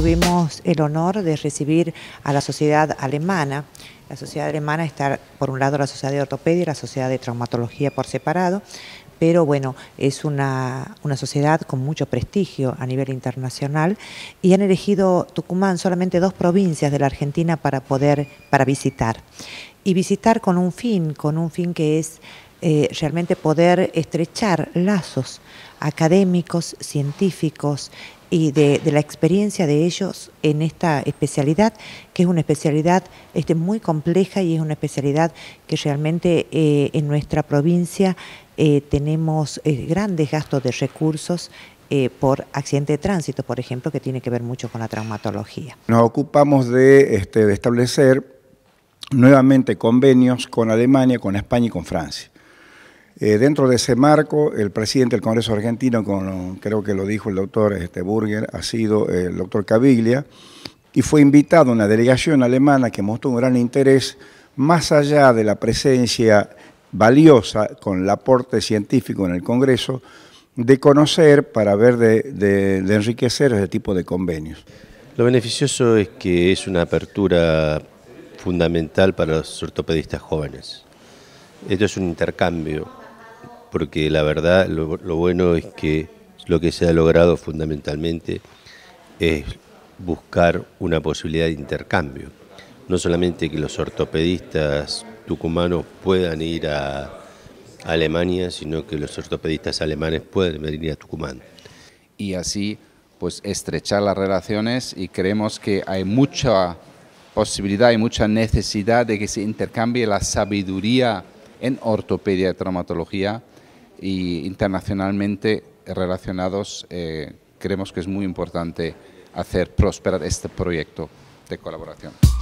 tuvimos el honor de recibir a la sociedad alemana. La sociedad alemana está, por un lado, la sociedad de ortopedia y la sociedad de traumatología por separado, pero bueno, es una, sociedad con mucho prestigio a nivel internacional y han elegido Tucumán solamente dos provincias de la Argentina para poder, para visitar. Y visitar con un fin, con un fin que es eh, realmente poder estrechar lazos académicos, científicos, y de, la experiencia de ellos en esta especialidad, que es una especialidad este, muy compleja y es una especialidad que realmente eh, en nuestra provincia eh, tenemos eh, grandes gastos de recursos por accidente de tránsito, por ejemplo, que tiene que ver mucho con la traumatología. Nos ocupamos de este, establecer nuevamente convenios con Alemania, con España y con Francia. Eh, dentro de ese marco, el presidente del Congreso argentino, con, creo que lo dijo el doctor este, Burger, ha sido eh, el doctor Caviglia, y fue invitado a una delegación alemana que mostró un gran interés, más allá de la presencia valiosa con el aporte científico en el Congreso, de conocer para ver de, de enriquecer ese tipo de convenios. Lo beneficioso es que es una apertura fundamental para los ortopedistas jóvenes. Esto es un intercambio porque la verdad lo, bueno es que lo que se ha logrado fundamentalmente es buscar una posibilidad de intercambio. No solamente que los ortopedistas tucumanos puedan ir a Alemania, sino que los ortopedistas alemanes pueden venir a Tucumán. Y así pues estrechar las relaciones y creemos que hay mucha posibilidad y mucha necesidad de que se intercambie la sabiduría en ortopedia y traumatología y internacionalmente relacionados, eh, creemos que es muy importante hacer próspera este proyecto de colaboración.